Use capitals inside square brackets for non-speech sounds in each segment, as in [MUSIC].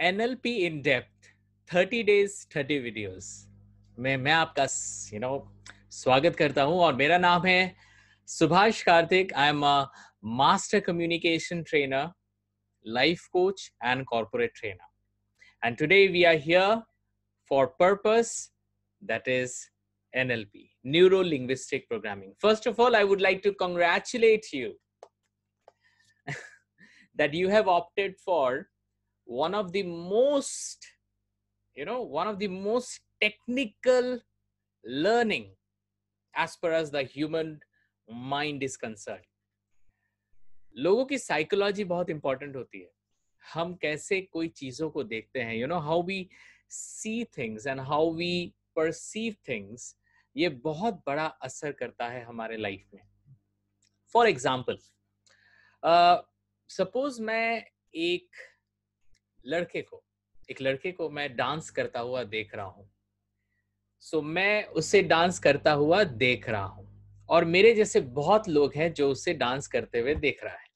NLP in depth 30 days 30 videos में मैं आपका यू you नो know, स्वागत करता हूं और मेरा नाम है Subhash Kartik I am master communication trainer life coach and corporate trainer and today we are here for purpose that is NLP, Neuro Linguistic Programming. First of all, I would like to congratulate you that you have opted for one of the most you know one of the most technical learning as far as the human mind is concerned लोगों की psychology बहुत important होती है हम कैसे कोई चीजों को देखते हैं you know how we see things and how we perceive things ये बहुत बड़ा असर करता है हमारे लाइफ में फॉर एग्जाम्पल सपोज मैं एक लड़के को एक लड़के को मैं डांस करता हुआ देख रहा हूं सो so, मैं उससे डांस करता हुआ देख रहा हूं और मेरे जैसे बहुत लोग हैं जो उससे डांस करते हुए देख रहा है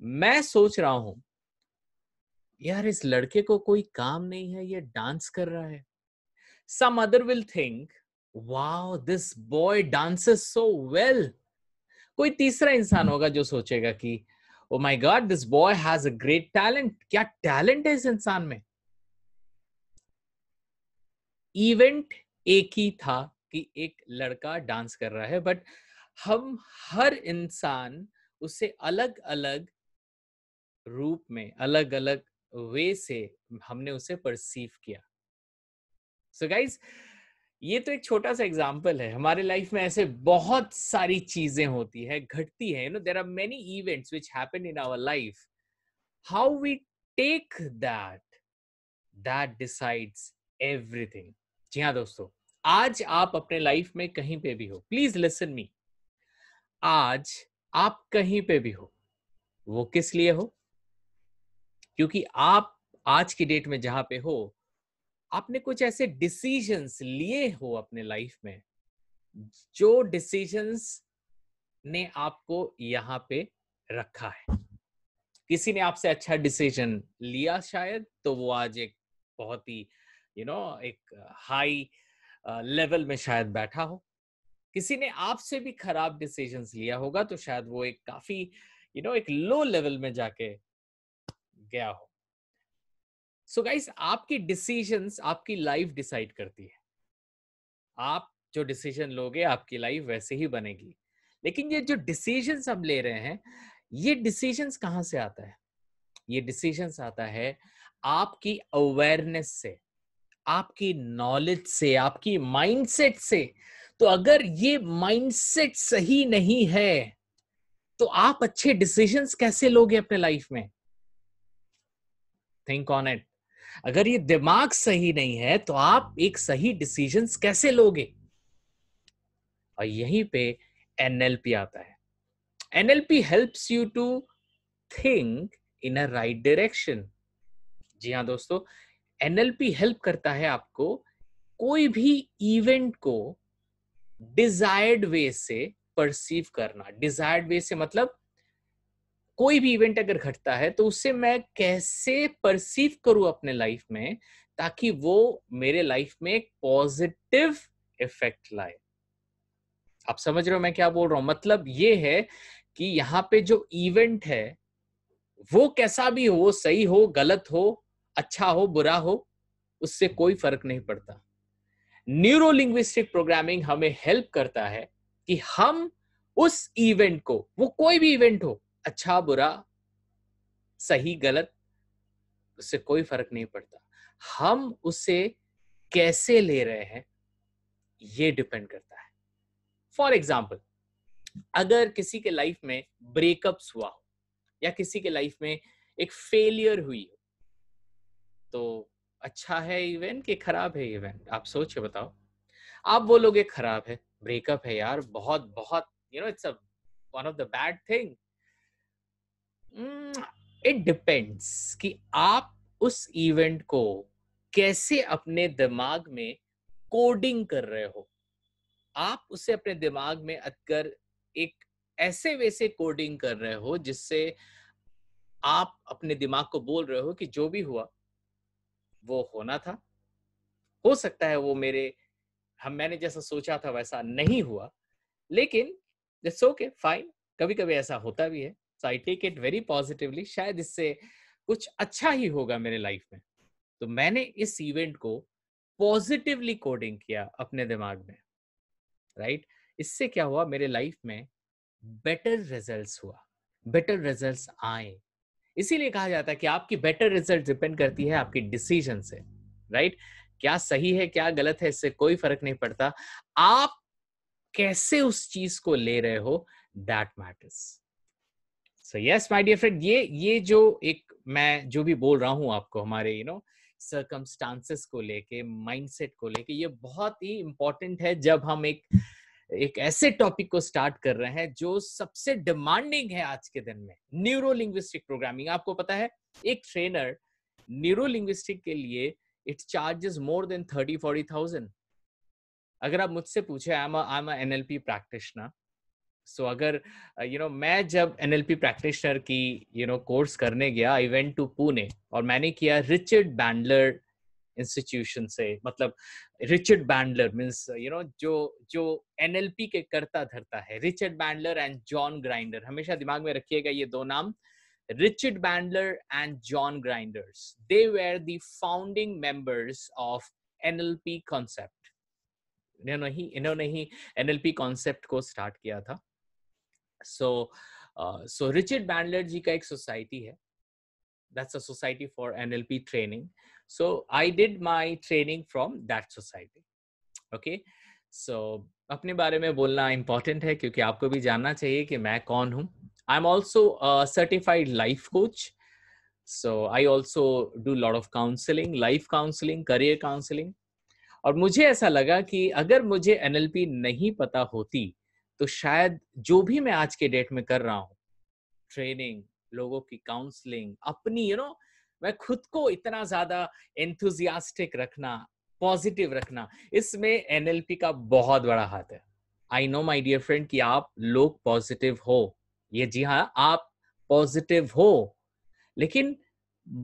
मैं सोच रहा हूं यार इस लड़के को कोई काम नहीं है ये डांस कर रहा है some other will think wow this boy dances so well कोई तीसरा इंसान होगा जो सोचेगा कि oh my God this boy has a great talent क्या टैलेंट है इस इंसान में इवेंट एक ही था कि एक लड़का डांस कर रहा है बट हम हर इंसान उसे अलग अलग रूप में अलग अलग वे से हमने उसे परसीव किया सो so गाइज ये तो एक छोटा सा एग्जाम्पल है हमारे लाइफ में ऐसे बहुत सारी चीजें होती है घटती है you know there are many events which happen in our life how we take that that decides everything जी हाँ दोस्तों आज आप अपने लाइफ में कहीं पे भी हो प्लीज लिसन मी आज आप कहीं पे भी हो वो किस लिए हो क्योंकि आप आज की डेट में जहां पे हो आपने कुछ ऐसे डिसीजंस लिए हो अपने लाइफ में जो डिसीजंस ने आपको यहाँ पे रखा है किसी ने आपसे अच्छा डिसीजन लिया शायद तो वो आज एक बहुत ही यू नो एक हाई लेवल में शायद बैठा हो किसी ने आपसे भी खराब डिसीजन लिया होगा तो शायद वो एक काफी यू you नो know, एक लो लेवल में जाके गया हो सो so गाइस आपकी डिसीजंस आपकी लाइफ डिसाइड करती है आप जो डिसीजन लोगे आपकी लाइफ वैसे ही बनेगी लेकिन ये जो डिसीजंस हम ले रहे हैं ये डिसीजंस कहां से आता है ये डिसीजंस आता है आपकी अवेयरनेस से आपकी नॉलेज से आपकी माइंडसेट से तो अगर ये माइंडसेट सही नहीं है तो आप अच्छे डिसीजंस कैसे लोगे अपने लाइफ में थिंक ऑन इट अगर ये दिमाग सही नहीं है तो आप एक सही डिसीजन कैसे लोगे और यहीं पे एनएलपी आता है NLP helps you to think in a right direction जी हाँ दोस्तों एनएलपी हेल्प करता है आपको कोई भी इवेंट को डिजायर्ड वे से परसीव करना डिजायर्ड वे से मतलब कोई भी इवेंट अगर घटता है तो उससे मैं कैसे परसीव करूं अपने लाइफ में ताकि वो मेरे लाइफ में एक पॉजिटिव इफेक्ट लाए आप समझ रहे हो मैं क्या बोल रहा हूं मतलब ये है कि यहाँ पे जो इवेंट है वो कैसा भी हो सही हो गलत हो अच्छा हो बुरा हो उससे कोई फर्क नहीं पड़ता न्यूरो लिंग्विस्टिक प्रोग्रामिंग हमें हेल्प करता है कि हम उस इवेंट को वो कोई भी इवेंट हो अच्छा बुरा सही गलत उससे कोई फर्क नहीं पड़ता हम उसे कैसे ले रहे हैं ये डिपेंड करता है फॉर एग्जाम्पल अगर किसी के लाइफ में ब्रेकअप्स हुआ हो या किसी के लाइफ में एक फेलियर हुई हो तो अच्छा है इवेंट कि खराब है इवेंट आप सोच के बताओ आप बोलोगे खराब है ब्रेकअप है यार बहुत बहुत you know it's one of the bad thing it mm, depends कि आप उस इवेंट को कैसे अपने दिमाग में कोडिंग कर रहे हो आप उसे अपने दिमाग में अतकर एक ऐसे वैसे कोडिंग कर रहे हो जिससे आप अपने दिमाग को बोल रहे हो कि जो भी हुआ वो होना था हो सकता है वो मेरे हम मैंने जैसा सोचा था वैसा नहीं हुआ लेकिन इट्स ओके फाइन कभी कभी ऐसा होता भी है so I take it very positively शायद इससे कुछ अच्छा ही होगा मेरे लाइफ में तो मैंने इस इवेंट को पॉजिटिवली कोडिंग किया अपने दिमाग में राइट right? इससे क्या हुआ मेरे लाइफ में बेटर रिजल्ट्स हुआ बेटर रिजल्ट्स आए इसीलिए कहा जाता है कि आपकी बेटर रिजल्ट डिपेंड करती है आपकी डिसीजन से राइट right? क्या सही है क्या गलत है इससे कोई फर्क नहीं पड़ता आप कैसे उस चीज को ले रहे हो that matters so yes my dear friend ये ये जो एक मैं जो भी बोल रहा हूँ आपको हमारे यू नो सर्कमस्टांसेस को लेके माइंडसेट को लेके ये बहुत ही इंपॉर्टेंट है जब हम एक एक ऐसे टॉपिक को स्टार्ट कर रहे हैं जो सबसे डिमांडिंग है आज के दिन में न्यूरो लिंग्विस्टिक प्रोग्रामिंग आपको पता है एक ट्रेनर न्यूरो लिंग्विस्टिक के लिए it charges more than thirty forty thousand अगर आप मुझसे पूछे I am I am N L P practitioner so so, अगर यू uh, नो मैं जब एन एल पी प्रैक्टिशनर की यू नो कोर्स करने गया आई वेंट टू पुणे और मैंने किया रिचर्ड बैंडलर इंस्टीट्यूशन से मतलब Richard Bandler means you know जो जो एन एल पी के करता धरता है Richard Bandler and John Grinder हमेशा दिमाग में रखिएगा ये दो नाम Richard Bandler and John Grinders. They were members of N L P concept इन्होंने ही इन्होंने ही एनएलपी कॉन्सेप्ट को स्टार्ट किया था सो सो रिचर्ड बैंडलर जी का एक सोसाइटी है that's a society for NLP training so I did my training from that society okay so अपने बारे में बोलना इम्पॉर्टेंट है क्योंकि आपको भी जानना चाहिए कि मैं कौन हूँ I am also certified life coach so I also do lot of counselling life counselling career counselling और मुझे ऐसा लगा कि अगर मुझे एनएलपी नहीं पता होती तो शायद जो भी मैं आज के डेट में कर रहा हूँ ट्रेनिंग लोगों की काउंसलिंग अपनी यू you नो know, मैं खुद को इतना ज्यादा एंथुजियास्टिक रखना पॉजिटिव रखना इसमें एनएलपी का बहुत बड़ा हाथ है I know my dear friend कि आप लोग पॉजिटिव हो ये जी हाँ आप पॉजिटिव हो लेकिन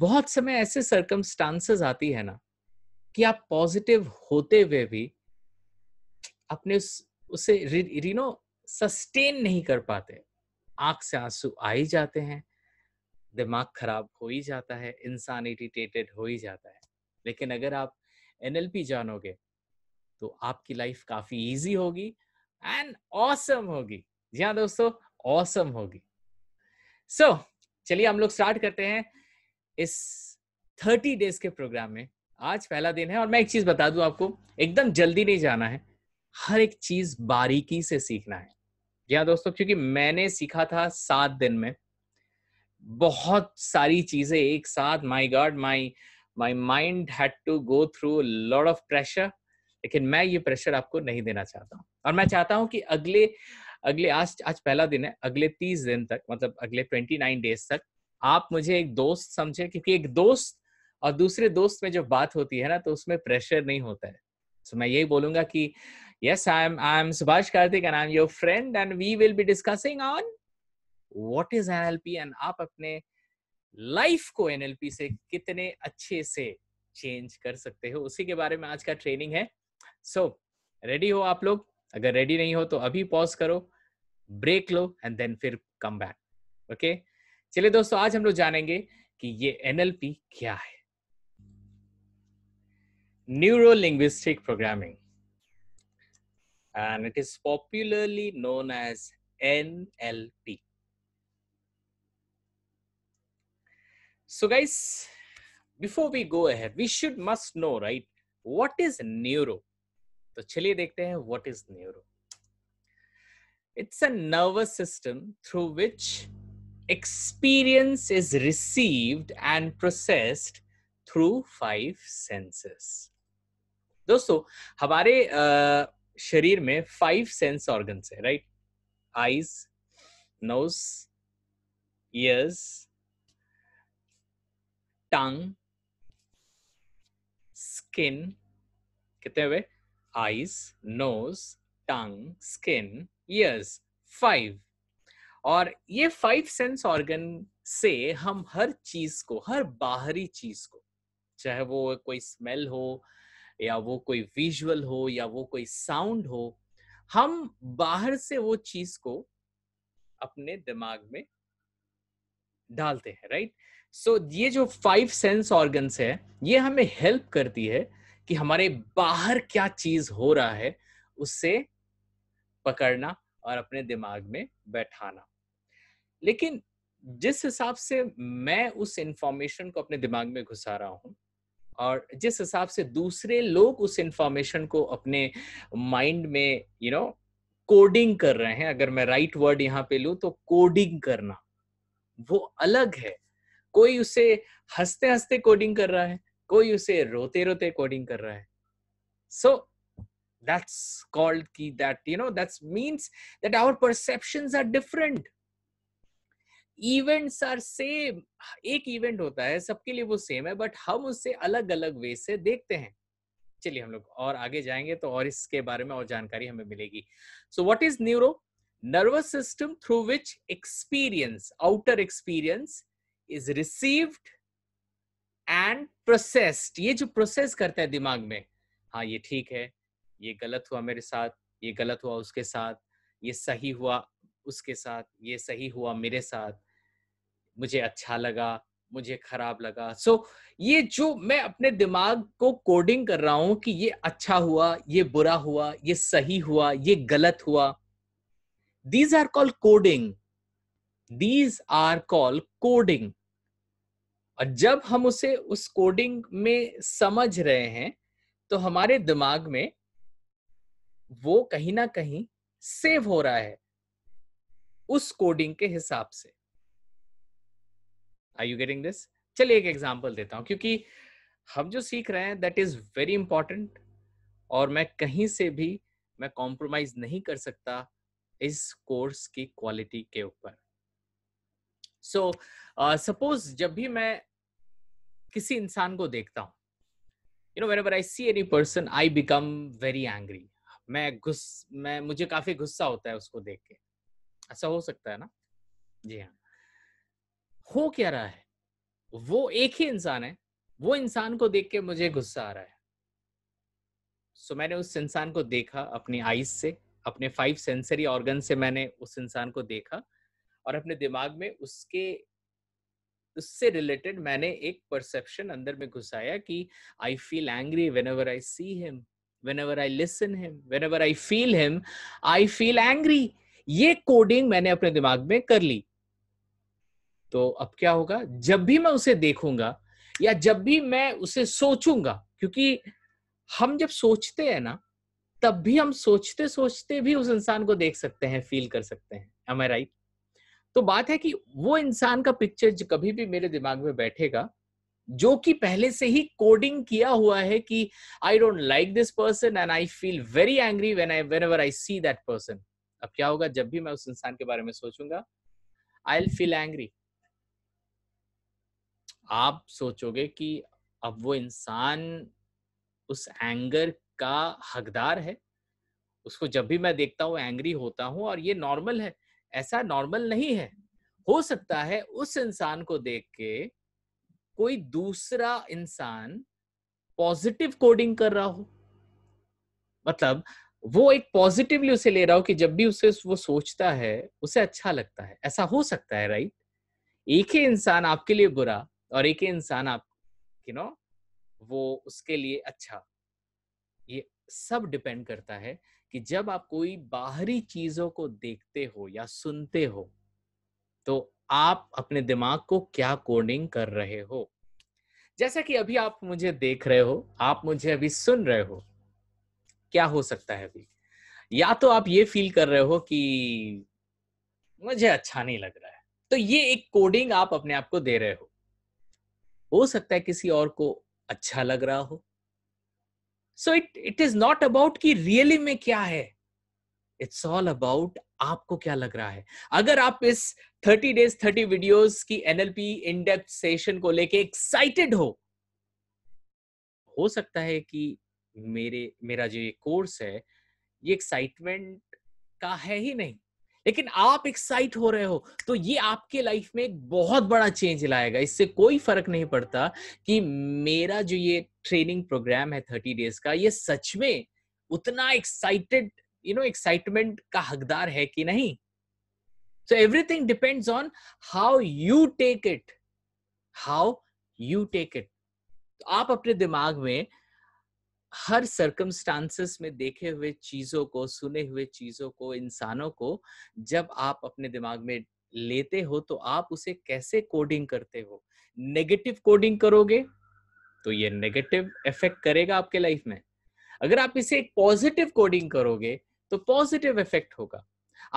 बहुत समय ऐसे सर्कमस्टांसेस आती है ना कि आप पॉजिटिव होते हुए भी अपने उस, उसे रिनो सस्टेन नहीं कर पाते आंख से आंसू आ ही जाते हैं दिमाग खराब हो ही जाता है इंसान इरिटेटेड हो ही जाता है लेकिन अगर आप एन जानोगे तो आपकी लाइफ काफी इजी होगी एंड ऑसम होगी जी हाँ दोस्तों ऑसम होगी सो so, चलिए हम लोग स्टार्ट करते हैं इस थर्टी डेज के प्रोग्राम में आज पहला दिन है और मैं एक चीज बता दूं आपको एकदम जल्दी नहीं जाना है हर एक चीज बारीकी से सीखना है जी हाँ दोस्तों क्योंकि मैंने सीखा था सात दिन में बहुत सारी चीजें एक साथ my God my my mind had to go through lord of pressure लेकिन मैं ये प्रेशर आपको नहीं देना चाहता हूँ और मैं चाहता हूँ कि अगले अगले आज आज पहला दिन है अगले तीस दिन तक मतलब अगले ट्वेंटी नाइन डेज तक आप मुझे एक दोस्त समझे क्योंकि एक दोस्त और दूसरे दोस्त में जब बात होती है ना तो उसमें प्रेशर नहीं होता है तो so, मैं यही बोलूंगा कि uh, Yes, I'm I'm Subhash Karthik and I'm your friend, and we will be discussing on what is NLP and आप अपने लाइफ को NLP से कितने अच्छे से चेंज कर सकते हो उसी के बारे में आज का ट्रेनिंग है सो so, रेडी हो आप लोग अगर रेडी नहीं हो तो अभी पॉज करो ब्रेक लो एंड देन फिर कम बैक ओके चलिए दोस्तों आज हम लोग जानेंगे कि ये एनएलपी क्या है neuro linguistic programming and it is popularly known as NLP. So guys, before we go ahead, we should must know, right? What is neuro? So, let's what is neuro. It's a nervous system through which experience is received and processed through five senses. दोस्तों हमारे uh, शरीर में five sense organ है right eyes nose ears tongue skin कितने हुए eyes nose tongue skin ears five और ये five sense organ से हम हर चीज को हर बाहरी चीज को चाहे वो कोई स्मेल हो या वो कोई विजुअल हो या वो कोई साउंड हो हम बाहर से वो चीज को अपने दिमाग में डालते हैं राइट सो ये जो फाइव सेंस ऑर्गन्स है ये हमें हेल्प करती है कि हमारे बाहर क्या चीज हो रहा है उससे पकड़ना और अपने दिमाग में बैठाना लेकिन जिस हिसाब से मैं उस इंफॉर्मेशन को अपने दिमाग में घुसा रहा हूं और जिस हिसाब से दूसरे लोग उस इंफॉर्मेशन को अपने माइंड में यू नो कोडिंग कर रहे हैं अगर मैं राइट वर्ड यहाँ पे लू तो कोडिंग करना वो अलग है कोई उसे हंसते हंसते कोडिंग कर रहा है कोई उसे रोते रोते कोडिंग कर रहा है सो दैट्स कॉल्ड की that you know that's means that our perception are different events are same एक इवेंट होता है सबके लिए वो सेम है बट हम उससे अलग अलग वे से देखते हैं चलिए हम लोग और आगे जाएंगे तो और इसके बारे में और जानकारी हमें मिलेगी so what is neuro nervous system through which experience outer experience is receive and processed ये जो प्रोसेस करता है दिमाग में हाँ ये ठीक है ये गलत हुआ मेरे साथ ये गलत हुआ उसके साथ ये सही हुआ उसके साथ ये सही हुआ मेरे साथ मुझे अच्छा लगा मुझे खराब लगा सो so, ये जो मैं अपने दिमाग को कोडिंग कर रहा हूं कि ये अच्छा हुआ ये बुरा हुआ ये सही हुआ ये गलत हुआ these are call coding these are call coding और जब हम उसे उस कोडिंग में समझ रहे हैं तो हमारे दिमाग में वो कहीं ना कहीं सेव हो रहा है उस कोडिंग के हिसाब से आई यू गेटिंग दिस चलिए एक एग्जाम्पल देता हूँ क्योंकि हम जो सीख रहे हैं दैट इज वेरी इंपॉर्टेंट और मैं कहीं से भी मैं कॉम्प्रोमाइज नहीं कर सकता इस कोर्स की क्वालिटी के ऊपर सो सपोज uh, जब भी मैं किसी इंसान को देखता हूँ you know when I see any person I become very angry मैं गुस्स मैं मुझे काफी गुस्सा होता है उसको देख के ऐसा हो सकता है ना जी हाँ हो क्या रहा है वो एक ही इंसान है वो इंसान को देख के मुझे गुस्सा आ रहा है सो so, मैंने उस इंसान को देखा अपनी आईज से अपने फाइव सेंसरी ऑर्गन से मैंने उस इंसान को देखा और अपने दिमाग में उसके उससे रिलेटेड मैंने एक परसेप्शन अंदर में घुसाया कि I feel angry whenever I see him whenever I listen him whenever I feel him I feel angry ये कोडिंग मैंने अपने दिमाग में कर ली तो अब क्या होगा जब भी मैं उसे देखूंगा या जब भी मैं उसे सोचूंगा क्योंकि हम जब सोचते हैं ना तब भी हम सोचते सोचते भी उस इंसान को देख सकते हैं फील कर सकते हैं एम आई राइट तो बात है कि वो इंसान का पिक्चर जो कभी भी मेरे दिमाग में बैठेगा जो कि पहले से ही कोडिंग किया हुआ है कि I don't like this person and I feel very angry when I whenever I see that person अब क्या होगा जब भी मैं उस इंसान के बारे में सोचूंगा आई विल फील एंग्री आप सोचोगे कि अब वो इंसान उस एंगर का हकदार है उसको जब भी मैं देखता हूँ एंग्री होता हूँ और ये नॉर्मल है ऐसा नॉर्मल नहीं है हो सकता है उस इंसान को देख के कोई दूसरा इंसान पॉजिटिव कोडिंग कर रहा हो मतलब वो एक पॉजिटिवली उसे ले रहा हो कि जब भी उसे वो सोचता है उसे अच्छा लगता है ऐसा हो सकता है राइट एक ही इंसान आपके लिए बुरा और एक ही इंसान आप यू नो वो उसके लिए अच्छा ये सब डिपेंड करता है कि जब आप कोई बाहरी चीजों को देखते हो या सुनते हो तो आप अपने दिमाग को क्या कोडिंग कर रहे हो जैसा कि अभी आप मुझे देख रहे हो आप मुझे अभी सुन रहे हो क्या हो सकता है अभी या तो आप ये फील कर रहे हो कि मुझे अच्छा नहीं लग रहा है तो ये एक कोडिंग आप अपने आप को दे रहे हो हो सकता है किसी और को अच्छा लग रहा हो so it it is not about कि रियली में क्या है इट्स ऑल अबाउट आपको क्या लग रहा है अगर आप इस 30 डेज 30 वीडियोस की एनएलपी इनडेप्थ सेशन को लेके एक्साइटेड हो हो सकता है कि मेरे मेरा जो ये कोर्स है ये एक्साइटमेंट का है ही नहीं लेकिन आप एक्साइट हो रहे हो तो ये आपके लाइफ में एक बहुत बड़ा चेंज लाएगा इससे कोई फर्क नहीं पड़ता कि मेरा जो ये ट्रेनिंग प्रोग्राम है थर्टी डेज का ये सच में उतना एक्साइटेड यू नो एक्साइटमेंट का हकदार है कि नहीं so everything depends on how you take it how you take it आप अपने दिमाग में हर सर्कमस्टांसेस में देखे हुए चीजों को सुने हुए चीजों को इंसानों को जब आप अपने दिमाग में लेते हो तो आप उसे कैसे कोडिंग करते हो नेगेटिव कोडिंग करोगे तो ये नेगेटिव इफेक्ट करेगा आपके लाइफ में अगर आप इसे एक पॉजिटिव कोडिंग करोगे तो पॉजिटिव इफेक्ट होगा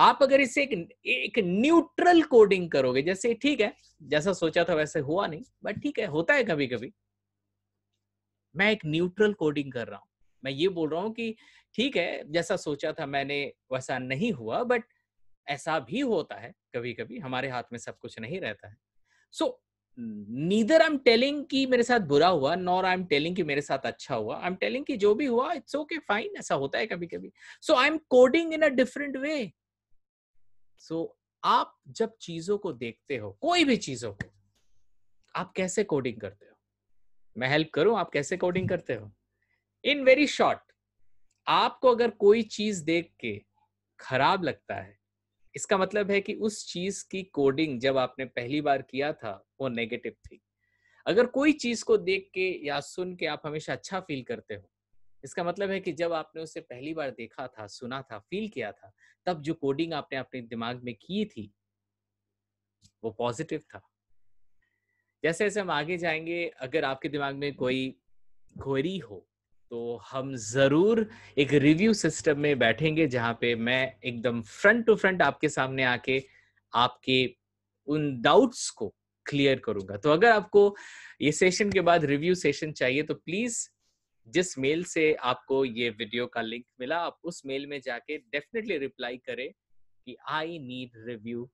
आप अगर इसे एक एक न्यूट्रल कोडिंग करोगे जैसे ठीक है जैसा सोचा था वैसे हुआ नहीं बट ठीक है होता है कभी कभी मैं एक न्यूट्रल कोडिंग कर रहा हूँ मैं ये बोल रहा हूँ कि ठीक है जैसा सोचा था मैंने वैसा नहीं हुआ बट ऐसा भी होता है कभी कभी हमारे हाथ में सब कुछ नहीं रहता है so neither I am telling कि मेरे साथ बुरा हुआ नॉर आई एम टेलिंग कि मेरे साथ अच्छा हुआ आई एम टेलिंग कि जो भी हुआ इट्स ओके फाइन ऐसा होता है कभी कभी so I am coding in a different way so आप जब चीजों को देखते हो कोई भी चीजों को आप कैसे कोडिंग करते हो मैं हेल्प करूं आप कैसे कोडिंग करते हो इन वेरी शॉर्ट आपको अगर कोई चीज देख के खराब लगता है इसका मतलब है कि उस चीज की कोडिंग जब आपने पहली बार किया था वो नेगेटिव थी अगर कोई चीज को देख के या सुन के आप हमेशा अच्छा फील करते हो इसका मतलब है कि जब आपने उसे पहली बार देखा था सुना था फील किया था तब जो कोडिंग आपने अपने दिमाग में की थी वो पॉजिटिव था जैसे जैसे हम आगे जाएंगे अगर आपके दिमाग में कोई क्वेरी हो तो हम जरूर एक रिव्यू सिस्टम में बैठेंगे जहां पे मैं एकदम फ्रंट टू फ्रंट आपके सामने आके आपके उन डाउट्स को क्लियर करूंगा तो अगर आपको ये सेशन के बाद रिव्यू सेशन चाहिए तो प्लीज जिस मेल से आपको ये वीडियो का लिंक मिला आप उस मेल में जाके डेफिनेटली रिप्लाई करें कि I need review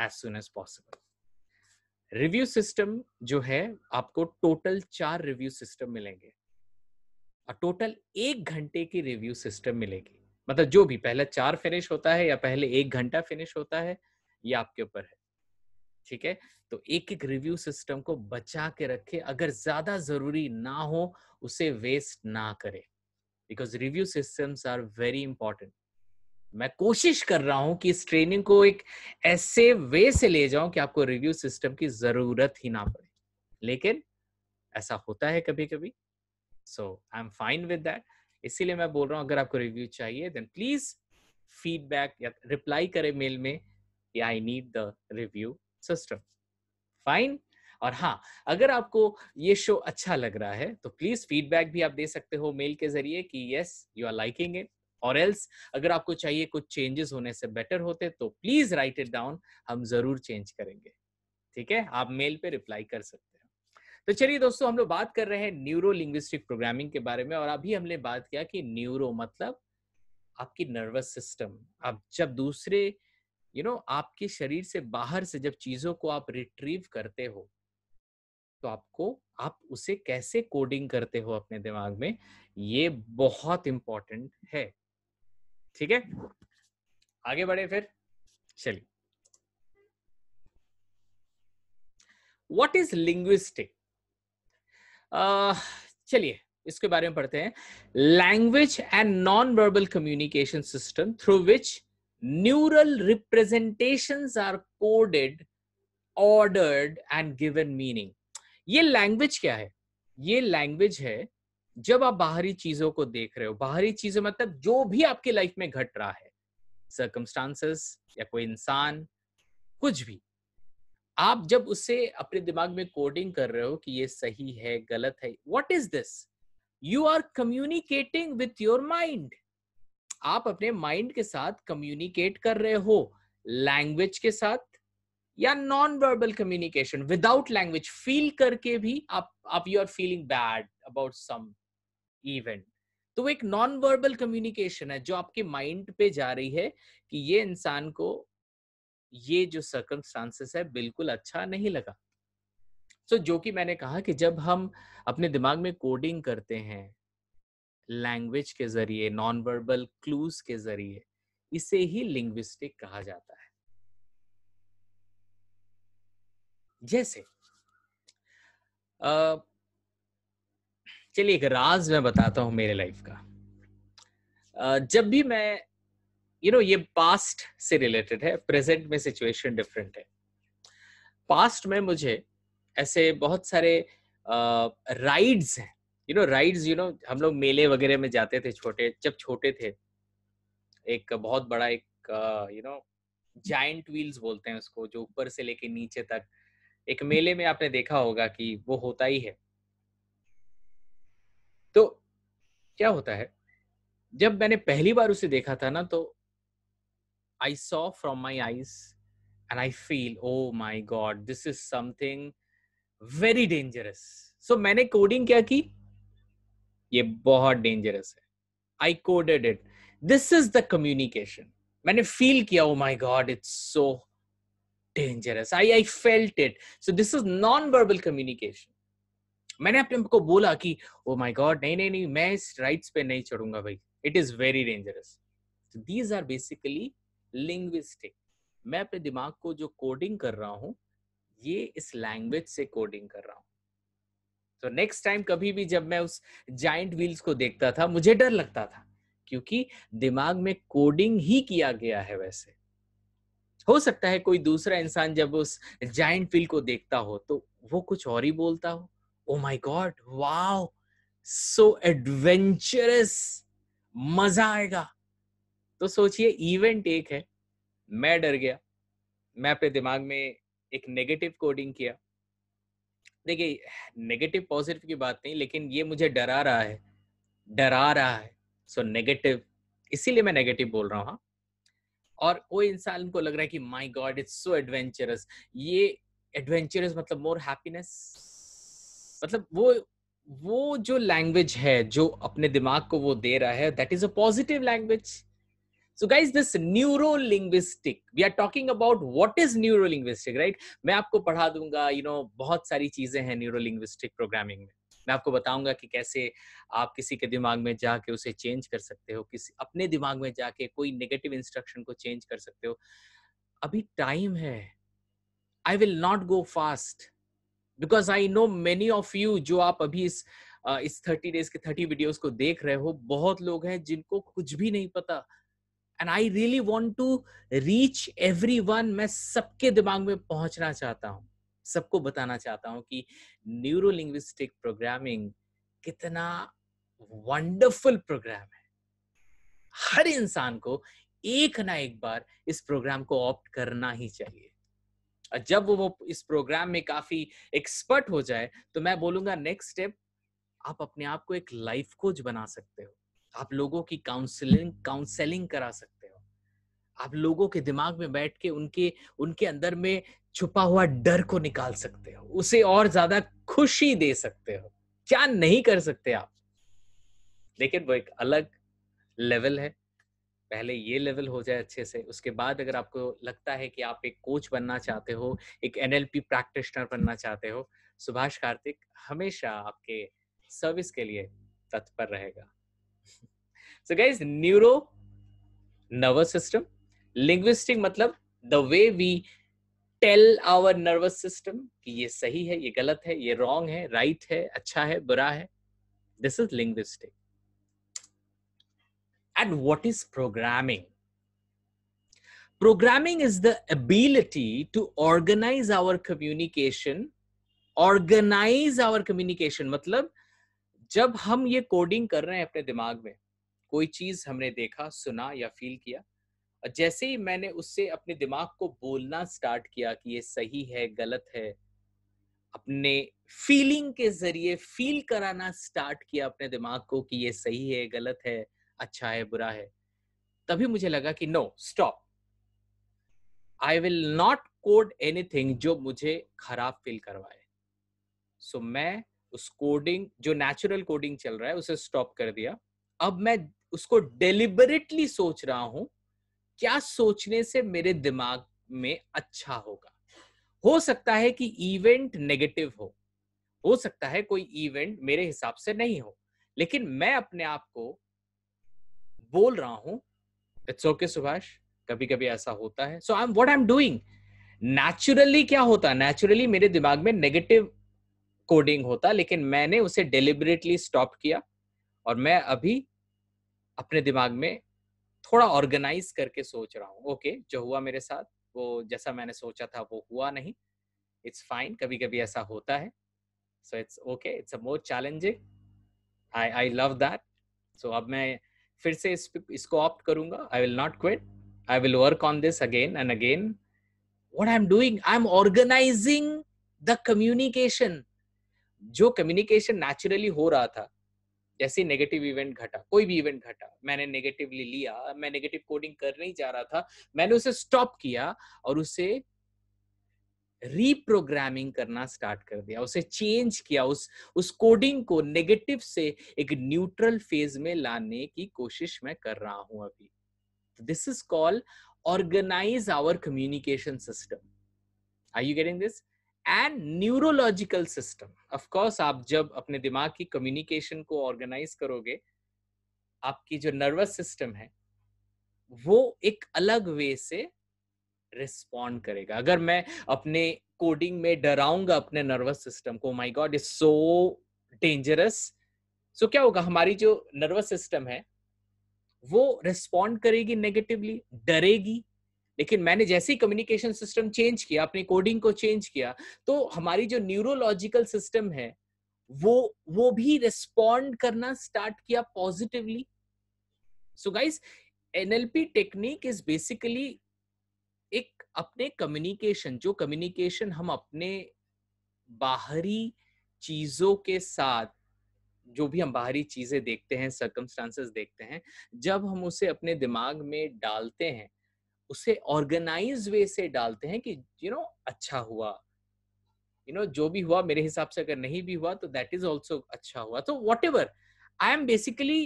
as soon as possible review system जो है आपको टोटल चार रिव्यू सिस्टम मिलेंगे और टोटल एक घंटे की रिव्यू सिस्टम मिलेगी मतलब जो भी पहले चार फिनिश होता है या पहले एक घंटा फिनिश होता है ये आपके ऊपर है ठीक है तो एक एक रिव्यू सिस्टम को बचा के रखे अगर ज्यादा जरूरी ना हो उसे वेस्ट ना करें because review systems are very important मैं कोशिश कर रहा हूं कि इस ट्रेनिंग को एक ऐसे वे से ले जाऊं कि आपको रिव्यू सिस्टम की जरूरत ही ना पड़े लेकिन ऐसा होता है कभी कभी so I am fine with that इसीलिए मैं बोल रहा हूं अगर आपको रिव्यू चाहिए देन प्लीज फीडबैक या रिप्लाई करें मेल में I need the review system fine और हाँ अगर आपको ये शो अच्छा लग रहा है तो प्लीज फीडबैक भी आप दे सकते हो मेल के जरिए कि yes you are liking it और एल्स अगर आपको चाहिए कुछ चेंजेस होने से बेटर होते तो प्लीज राइट इट डाउन हम जरूर चेंज करेंगे ठीक है आप मेल पे रिप्लाई कर सकते हैं तो चलिए दोस्तों हम लोग बात कर रहे हैं न्यूरो लिंग्विस्टिक प्रोग्रामिंग के बारे में और अभी हमने बात किया कि न्यूरो मतलब आपकी नर्वस सिस्टम आप जब दूसरे यू you नो know, आपके शरीर से बाहर से जब चीजों को आप रिट्रीव करते हो तो आपको आप उसे कैसे कोडिंग करते हो अपने दिमाग में ये बहुत इंपॉर्टेंट है ठीक है आगे बढ़े फिर चलिए वॉट इज लिंग्विस्टिक चलिए इसके बारे में पढ़ते हैं language and non verbal communication system through which neural representation are coded ordered and given meaning ये लैंग्वेज क्या है ये लैंग्वेज है जब आप बाहरी चीजों को देख रहे हो बाहरी चीजें मतलब जो भी आपकी लाइफ में घट रहा है सर्कमस्टांसेस या कोई इंसान कुछ भी आप जब उसे अपने दिमाग में कोडिंग कर रहे हो कि ये सही है गलत है what is this you are communicating with your mind आप अपने माइंड के साथ कम्युनिकेट कर रहे हो लैंग्वेज के साथ या non verbal communication without language feel करके भी आप आप you are feeling bad about some event तो वो एक नॉन वर्बल कम्युनिकेशन है जो आपके माइंड पे जा रही है कि ये इंसान को ये जो सर्कमस्टांसेस है बिल्कुल अच्छा नहीं लगा सो so, जो कि मैंने कहा कि जब हम अपने दिमाग में कोडिंग करते हैं लैंग्वेज के जरिए नॉन वर्बल क्लूज के जरिए इसे ही लिंग्विस्टिक कहा जाता है जैसे आ, चलिए एक राज मैं बताता हूँ मेरे लाइफ का जब भी मैं यू you नो know, ये पास्ट से रिलेटेड है प्रेजेंट में सिचुएशन डिफरेंट है पास्ट में मुझे ऐसे बहुत सारे राइड्स हैं you know rides you know हम लोग मेले वगैरह में जाते थे छोटे जब छोटे थे एक बहुत बड़ा एक यू नो जाइंट व्हील्स बोलते हैं उसको जो ऊपर से लेके नीचे तक एक मेले में आपने देखा होगा कि वो होता ही है तो क्या होता है जब मैंने पहली बार उसे देखा था ना तो I saw from my eyes and I feel oh my God this is something very dangerous so मैंने कोडिंग क्या की ये बहुत डेंजरस है I coded it this is the communication मैंने फील किया oh my God it's so dangerous I I felt it so this is non verbal communication मैंने अपने को बोला कि ओ माय गॉड नहीं नहीं नहीं मैं इस राइट्स पे नहीं चढ़ूंगा भाई it is very dangerous these are basically linguistic मैं अपने दिमाग को जो कोडिंग कर रहा हूँ ये इस लैंग्वेज से कोडिंग कर रहा हूँ तो नेक्स्ट टाइम कभी भी जब मैं उस जाइंट व्हील्स को देखता था मुझे डर लगता था क्योंकि दिमाग में कोडिंग ही किया गया है वैसे हो सकता है कोई दूसरा इंसान जब उस जाइंट व्हील को देखता हो तो वो कुछ और ही बोलता हो oh my God wow so adventurous मजा आएगा तो सोचिए इवेंट एक है मैं डर गया मैं अपने दिमाग में एक नेगेटिव कोडिंग किया देखिए नेगेटिव पॉजिटिव की बात नहीं लेकिन ये मुझे डरा रहा है डरा रहा है सो नेगेटिव इसीलिए मैं नेगेटिव बोल रहा हूँ हाँ। और वो इंसान को लग रहा है कि my God it's so adventurous ये एडवेंचरस मतलब मोर हैप्पीनेस मतलब वो वो जो लैंग्वेज है जो अपने दिमाग को वो दे रहा है that is a positive language so guys this neuro linguistic we are talking about what is neuro linguistic right मैं आपको पढ़ा दूंगा यू you नो know, बहुत सारी चीजें हैं न्यूरो लिंग्विस्टिक प्रोग्रामिंग में मैं आपको बताऊंगा कि कैसे आप किसी के दिमाग में जाके उसे चेंज कर सकते हो किसी अपने दिमाग में जाके कोई नेगेटिव इंस्ट्रक्शन को चेंज कर सकते हो अभी टाइम है I will not go fast because I know many of you जो आप अभी इस इस थर्टी डेज के थर्टी वीडियोस को देख रहे हो बहुत लोग हैं जिनको कुछ भी नहीं पता and I really want to reach everyone मैं सबके दिमाग में पहुंचना चाहता हूँ सबको बताना चाहता हूँ कि न्यूरो लिंग्विस्टिक प्रोग्रामिंग कितना वंडरफुल प्रोग्राम है हर इंसान को एक ना एक बार इस प्रोग्राम को ऑप्ट करना ही चाहिए जब वो वो इस प्रोग्राम में काफी एक्सपर्ट हो जाए तो मैं बोलूंगा नेक्स्ट स्टेप आप अपने आप को एक लाइफ कोच बना सकते हो आप लोगों की काउंसलिंग काउंसलिंग करा सकते हो आप लोगों के दिमाग में बैठ के उनके उनके अंदर में छुपा हुआ डर को निकाल सकते हो उसे और ज्यादा खुशी दे सकते हो क्या नहीं कर सकते आप लेकिन वो एक अलग लेवल है पहले ये लेवल हो जाए अच्छे से उसके बाद अगर आपको लगता है कि आप एक कोच बनना चाहते हो एक एनएलपी प्रैक्टिशनर बनना चाहते हो सुभाष कार्तिक हमेशा आपके सर्विस के लिए तत्पर रहेगा so [LAUGHS] guys neuro nervous system linguistic मतलब the way we tell our nervous system कि ये सही है ये गलत है ये रॉन्ग है राइट right है अच्छा है बुरा है this is linguistic And what is programming? Programming is the ability to organize our communication, organize our communication. मतलब जब हम ये कोडिंग कर रहे हैं अपने दिमाग में कोई चीज हमने देखा सुना या फील किया और जैसे ही मैंने उससे अपने दिमाग को बोलना स्टार्ट किया कि ये सही है गलत है अपने फीलिंग के जरिए फील कराना स्टार्ट किया अपने दिमाग को कि ये सही है गलत है अच्छा है बुरा है तभी मुझे लगा कि no stop I will not code anything जो मुझे खराब फील करवाए सो so, मैं उस कोडिंग जो नेचुरल कोडिंग चल रहा है उसे स्टॉप कर दिया अब मैं उसको डेलिबरेटली सोच रहा हूं क्या सोचने से मेरे दिमाग में अच्छा होगा हो सकता है कि इवेंट नेगेटिव हो हो सकता है कोई इवेंट मेरे हिसाब से नहीं हो लेकिन मैं अपने आप को बोल रहा हूं इट्स ओके सुभाष कभी कभी ऐसा होता है so I am what I am doing naturally क्या होता है नेचुरली मेरे दिमाग में नेगेटिव कोडिंग होता लेकिन मैंने उसे डिलिबरेटली स्टॉप किया और मैं अभी अपने दिमाग में थोड़ा ऑर्गेनाइज करके सोच रहा हूँ ओके okay, जो हुआ मेरे साथ वो जैसा मैंने सोचा था वो हुआ नहीं इट्स फाइन कभी कभी ऐसा होता है so it's okay it's a more challenging I I love that so अब मैं फिर से इस इसको ऑप्ट करूंगा I will not quit I will work on this again and again what I am doing I am organising the communication जो communication naturally हो रहा था जैसे नेगेटिव इवेंट घटा कोई भी इवेंट घटा मैंने नेगेटिवली लिया मैं नेगेटिव कोडिंग करने ही जा रहा था मैंने उसे स्टॉप किया और उसे रीप्रोग्रामिंग करना स्टार्ट कर दिया उसे चेंज किया उस उस कोडिंग को नेगेटिव से एक न्यूट्रल फेज में लाने की कोशिश मैं कर रहा हूं अभी this is called organise our communication system are you getting this and neurological system of course आप जब अपने दिमाग की कम्युनिकेशन को ऑर्गेनाइज करोगे आपकी जो नर्वस सिस्टम है वो एक अलग वे से रिस्पॉन्ड करेगा अगर मैं अपने कोडिंग में डराऊंगा अपने नर्वस सिस्टम को my God is so dangerous so क्या होगा हमारी जो नर्वस सिस्टम है वो रिस्पॉन्ड करेगी नेगेटिवली डरेगी लेकिन मैंने जैसे ही कम्युनिकेशन सिस्टम चेंज किया अपनी कोडिंग को चेंज किया तो हमारी जो न्यूरोलॉजिकल सिस्टम है वो वो भी रिस्पॉन्ड करना स्टार्ट किया positively so guys NLP technique is basically अपने कम्युनिकेशन जो कम्युनिकेशन हम अपने बाहरी चीजों के साथ जो भी हम बाहरी चीजें देखते हैं सर्कमस्टांसेस देखते हैं जब हम उसे अपने दिमाग में डालते हैं उसे ऑर्गेनाइज वे से डालते हैं कि यू you नो know, अच्छा हुआ यू you नो know, जो भी हुआ मेरे हिसाब से अगर नहीं भी हुआ तो दैट इज ऑल्सो अच्छा हुआ तो whatever I am basically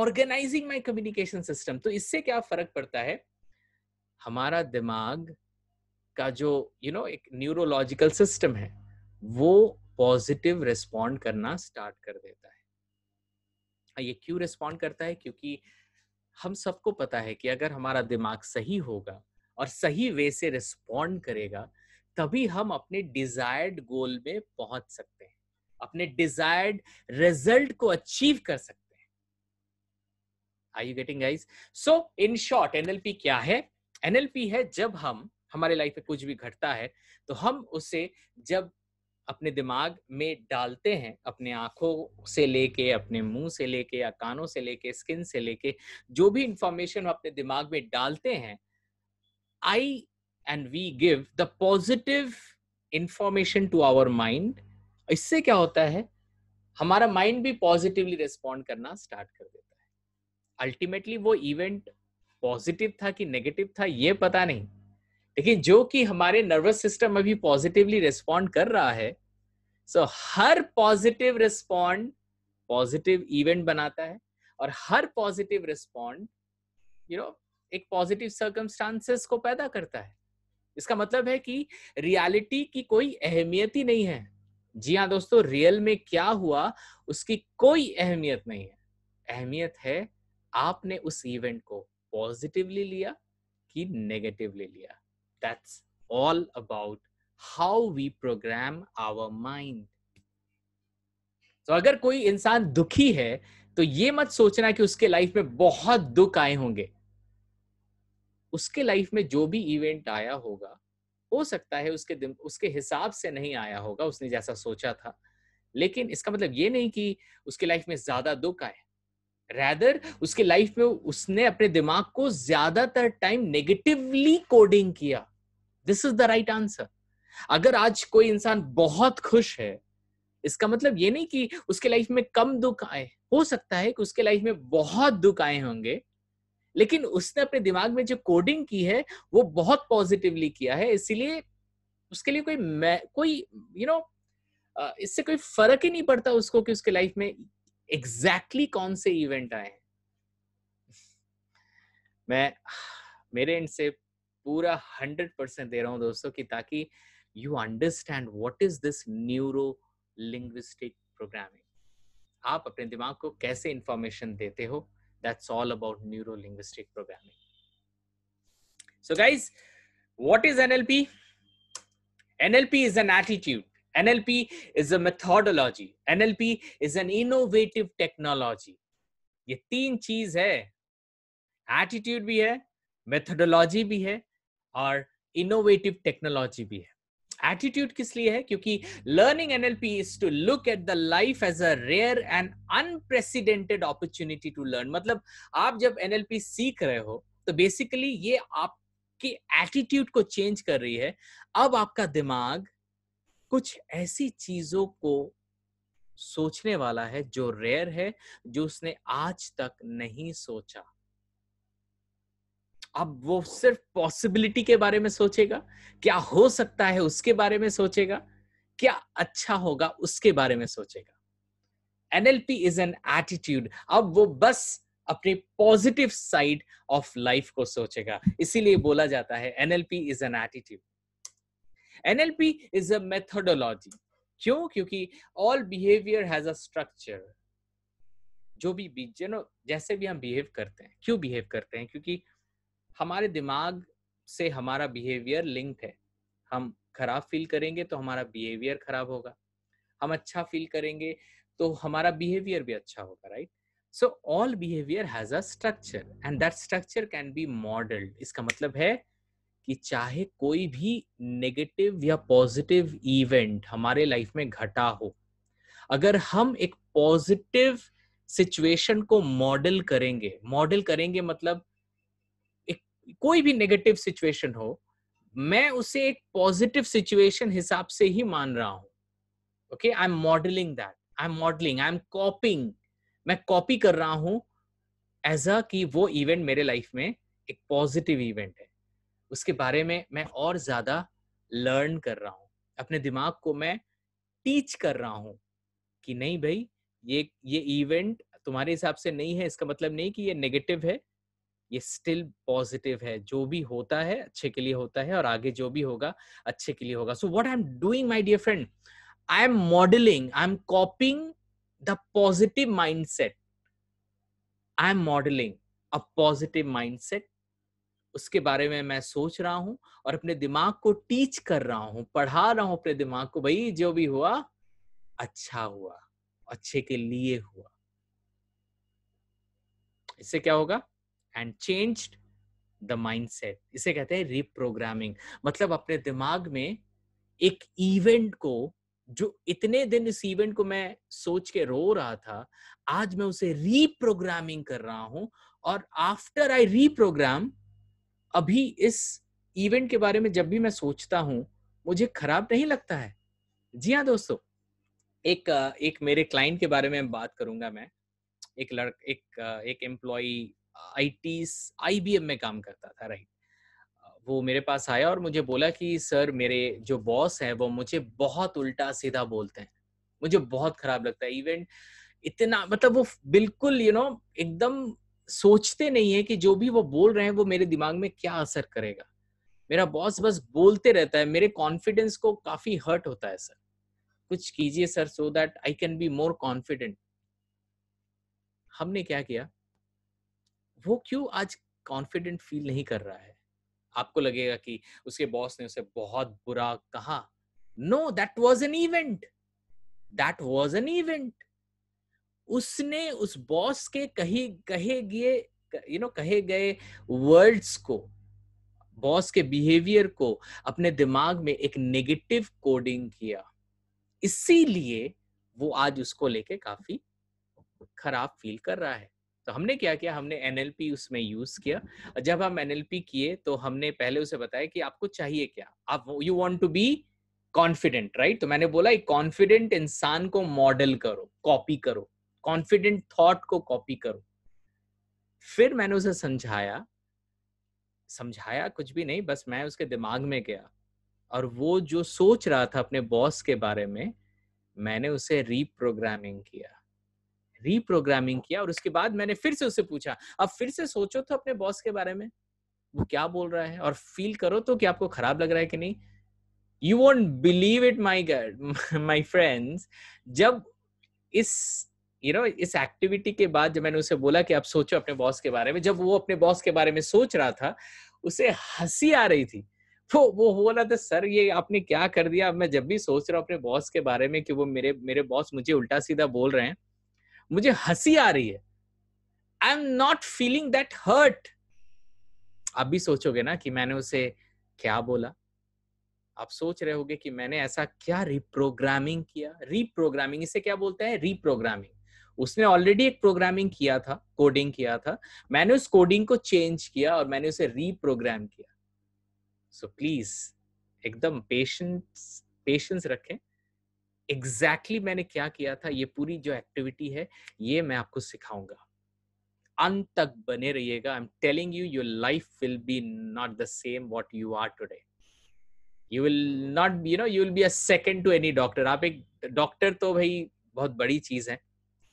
organising my communication system तो इससे क्या फर्क पड़ता है हमारा दिमाग का जो यू you नो know, एक न्यूरोलॉजिकल सिस्टम है वो पॉजिटिव रिस्पॉन्ड करना स्टार्ट कर देता है हाँ, ये क्यों रिस्पॉन्ड करता है क्योंकि हम सबको पता है कि अगर हमारा दिमाग सही होगा और सही वे से रिस्पॉन्ड करेगा तभी हम अपने डिजायर्ड गोल में पहुंच सकते हैं अपने डिजायर्ड रिजल्ट को अचीव कर सकते हैं I you getting guys so in short NLP क्या है एनएलपी है जब हम हमारे लाइफ में कुछ भी घटता है तो हम उसे जब अपने दिमाग में डालते हैं अपने आंखों से लेके अपने मुंह से लेके या कानों से लेके स्किन से लेके जो भी इंफॉर्मेशन अपने दिमाग में डालते हैं I and we give the positive information to our mind इससे क्या होता है हमारा माइंड भी पॉजिटिवली रिस्पॉन्ड करना स्टार्ट कर देता है अल्टीमेटली वो इवेंट पॉजिटिव था कि नेगेटिव था ये पता नहीं लेकिन जो कि हमारे नर्वस सिस्टम अभी पॉजिटिवली रिस्पॉन्ड कर रहा है सो so, हर पॉजिटिव रिस्पॉन्ड पॉजिटिव इवेंट बनाता है और हर पॉजिटिव रिस्पॉन्ड यू नो एक पॉजिटिव सर्कमस्टांसेस को पैदा करता है इसका मतलब है कि रियलिटी की कोई अहमियत ही नहीं है जी हाँ दोस्तों रियल में क्या हुआ उसकी कोई अहमियत नहीं है अहमियत है आपने उस इवेंट को पॉजिटिवली लिया कि नेगेटिवली लिया that's all about how we program our mind तो अगर कोई इंसान दुखी है तो ये मत सोचना कि उसके लाइफ में बहुत दुख आए होंगे उसके लाइफ में जो भी इवेंट आया होगा हो सकता है उसके उसके हिसाब से नहीं आया होगा उसने जैसा सोचा था लेकिन इसका मतलब ये नहीं कि उसके लाइफ में ज्यादा दुख आए रैदर उसके लाइफ में उसने अपने दिमाग को ज्यादातर टाइम नेगेटिवली कोडिंग किया this is the right answer अगर आज कोई इंसान बहुत खुश है इसका मतलब ये नहीं कि उसके लाइफ में कम दुख आए हो सकता है कि उसके लाइफ में बहुत दुख आए होंगे लेकिन उसने अपने दिमाग में जो कोडिंग की है वो बहुत पॉजिटिवली किया है इसीलिए उसके लिए कोई मैं कोई यू you नो know, इससे कोई फर्क ही नहीं पड़ता उसको कि उसके लाइफ में एग्जैक्टली exactly कौन से इवेंट आए हैं मैं मेरे एंड से पूरा हंड्रेड परसेंट दे रहा हूं दोस्तों कि ताकि you understand what is this neuro linguistic programming आप अपने दिमाग को कैसे इंफॉर्मेशन देते हो that's all about neuro linguistic programming so guys what is N L P N L P is an attitude NLP is a methodology. NLP is an innovative technology. ये तीन चीज है एटीट्यूड भी है मेथोडोलॉजी भी है और इनोवेटिव टेक्नोलॉजी भी है एटीट्यूड किस लिए है क्योंकि learning NLP is to look at the life as a rare and unprecedented opportunity to learn मतलब आप जब एनएलपी सीख रहे हो तो बेसिकली ये आपकी एटीट्यूड को चेंज कर रही है अब आपका दिमाग कुछ ऐसी चीजों को सोचने वाला है जो रेयर है जो उसने आज तक नहीं सोचा अब वो सिर्फ पॉसिबिलिटी के बारे में सोचेगा क्या हो सकता है उसके बारे में सोचेगा क्या अच्छा होगा उसके बारे में सोचेगा एनएलपी इज एन एटीट्यूड अब वो बस अपने पॉजिटिव साइड ऑफ लाइफ को सोचेगा इसीलिए बोला जाता है NLP is an attitude NLP is a methodology. क्यों क्योंकि all behaviour has a structure जो भी जनो जैसे भी हम बिहेव करते हैं क्यों बिहेव करते हैं क्योंकि हमारे दिमाग से हमारा बिहेवियर लिंक है हम खराब फील करेंगे तो हमारा बिहेवियर खराब होगा हम अच्छा फील करेंगे तो हमारा बिहेवियर भी अच्छा होगा right so all behaviour has a structure and that structure can be modelled इसका मतलब है कि चाहे कोई भी नेगेटिव या पॉजिटिव इवेंट हमारे लाइफ में घटा हो अगर हम एक पॉजिटिव सिचुएशन को मॉडल करेंगे मॉडल करेंगे मतलब एक कोई भी नेगेटिव सिचुएशन हो मैं उसे एक पॉजिटिव सिचुएशन हिसाब से ही मान रहा हूं okay I am modelling that I am modelling I am copying मैं कॉपी कर रहा हूं एज अ कि वो इवेंट मेरे लाइफ में एक पॉजिटिव इवेंट है उसके बारे में मैं और ज्यादा लर्न कर रहा हूँ अपने दिमाग को मैं टीच कर रहा हूँ कि नहीं भाई ये ये इवेंट तुम्हारे हिसाब से नहीं है इसका मतलब नहीं कि ये नेगेटिव है ये स्टिल पॉजिटिव है जो भी होता है अच्छे के लिए होता है और आगे जो भी होगा अच्छे के लिए होगा so what I am doing my dear friend I am modelling I am copying the positive mindset I am modelling a positive mindset उसके बारे में मैं सोच रहा हूँ और अपने दिमाग को टीच कर रहा हूँ पढ़ा रहा हूँ अपने दिमाग को भाई जो भी हुआ अच्छा हुआ अच्छे के लिए हुआ इससे क्या होगा and change the mindset इसे कहते हैं रिप्रोग्रामिंग मतलब अपने दिमाग में एक इवेंट को जो इतने दिन इस इवेंट को मैं सोच के रो रहा था आज मैं उसे रीप्रोग्रामिंग कर रहा हूं और आफ्टर आई रीप्रोग्राम अभी इस इवेंट के बारे में जब भी मैं सोचता हूँ मुझे खराब नहीं लगता है जी हाँ दोस्तों एक एक मेरे क्लाइंट के बारे में बात करूंगा मैं एक लड़ एक एक एम्प्लॉय आई आईबीएम में काम करता था राइट वो मेरे पास आया और मुझे बोला कि सर मेरे जो बॉस है वो मुझे बहुत उल्टा सीधा बोलते हैं मुझे बहुत खराब लगता है इवेंट इतना मतलब वो बिल्कुल यू you नो know, एकदम सोचते नहीं है कि जो भी वो बोल रहे हैं वो मेरे दिमाग में क्या असर करेगा मेरा बॉस बस बोलते रहता है मेरे कॉन्फिडेंस को काफी हर्ट होता है सर कुछ कीजिए sir so that I can be more confident हमने क्या किया वो क्यों आज कॉन्फिडेंट फील नहीं कर रहा है आपको लगेगा कि उसके बॉस ने उसे बहुत बुरा कहा no that was an event that was an event उसने उस बॉस के कही कहे गए यू नो कहे गए वर्ड्स को बॉस के बिहेवियर को अपने दिमाग में एक नेगेटिव कोडिंग किया इसीलिए वो आज उसको लेके काफी खराब फील कर रहा है तो हमने क्या किया हमने एनएलपी उसमें यूज किया जब हम एनएलपी किए तो हमने पहले उसे बताया कि आपको चाहिए क्या आप you want to be confident right तो मैंने बोला एक कॉन्फिडेंट इंसान को मॉडल करो कॉपी करो कॉन्फिडेंट थॉट को कॉपी करो फिर मैंने उसे समझाया समझाया कुछ भी नहीं बस मैं उसके दिमाग में गया और वो जो सोच रहा था अपने बॉस के बारे में मैंने उसे रीप्रोग्रामिंग किया रीप्रोग्रामिंग किया और उसके बाद मैंने फिर से उसे पूछा अब फिर से सोचो तो अपने बॉस के बारे में वो क्या बोल रहा है और फील करो तो कि आपको खराब लग रहा है कि नहीं you won't believe it my God my friends जब इस यू नो इस एक्टिविटी के बाद जब मैंने उसे बोला कि आप सोचो अपने बॉस के बारे में जब वो अपने बॉस के बारे में सोच रहा था उसे हंसी आ रही थी तो वो बोल रहा था सर ये आपने क्या कर दिया मैं जब भी सोच रहा हूँ अपने बॉस के बारे में कि वो मेरे मेरे बॉस मुझे उल्टा सीधा बोल रहे हैं मुझे हंसी आ रही है I am not feeling that hurt आप भी सोचोगे ना कि मैंने उसे क्या बोला आप सोच रहे होगे कि मैंने ऐसा क्या रिप्रोग्रामिंग किया रिप्रोग्रामिंग इसे क्या बोलते हैं रिप्रोग्रामिंग उसने ऑलरेडी एक प्रोग्रामिंग किया था कोडिंग किया था मैंने उस कोडिंग को चेंज किया और मैंने उसे रीप्रोग्राम किया सो so, प्लीज एकदम पेशेंस पेशेंस रखें एग्जैक्टली exactly मैंने क्या किया था ये पूरी जो एक्टिविटी है ये मैं आपको सिखाऊंगा अंत तक बने रहिएगा I am telling you your life will be not the same what you are today you will not you know you will be a second to any doctor आप एक डॉक्टर तो भाई बहुत बड़ी चीज है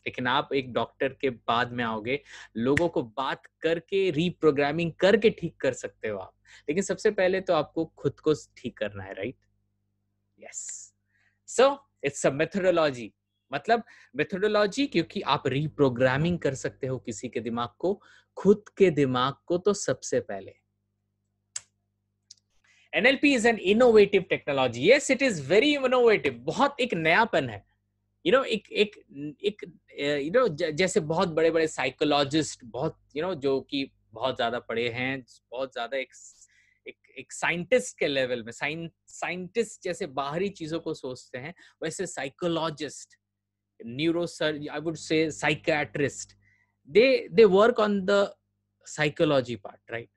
लेकिन आप एक डॉक्टर के बाद में आओगे लोगों को बात करके रीप्रोग्रामिंग करके ठीक कर सकते हो आप लेकिन सबसे पहले तो आपको खुद को ठीक करना है right yes so it's a methodology मतलब मेथोडोलॉजी क्योंकि आप रीप्रोग्रामिंग कर सकते हो किसी के दिमाग को खुद के दिमाग को तो सबसे पहले NLP is an innovative technology yes it is very innovative बहुत एक नयापन है यू नो एक एक एक यू नो जैसे बहुत बड़े बड़े साइकोलॉजिस्ट बहुत यू नो जो कि बहुत ज्यादा पढ़े हैं बहुत ज्यादा एक एक एक साइंटिस्ट के लेवल में साइं साइंटिस्ट जैसे बाहरी चीजों को सोचते हैं वैसे psychologist neurosurgeon I would say psychiatrist they they work on the psychology part right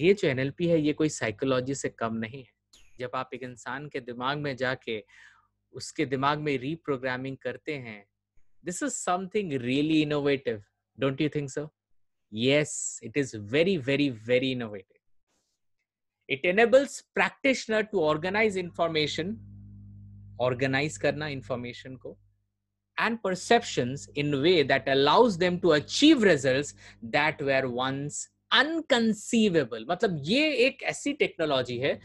ये जो एनएलपी है ये कोई साइकोलॉजी से कम नहीं है जब आप एक इंसान के दिमाग में जाके उसके दिमाग में रीप्रोग्रामिंग करते हैं this is something really innovative don't you think so yes it is very very very innovative it enables practitioner to organise information organise करना इंफॉर्मेशन को and perception in way that allows them to achieve result that were once unconceivable मतलब ये एक ऐसी technology है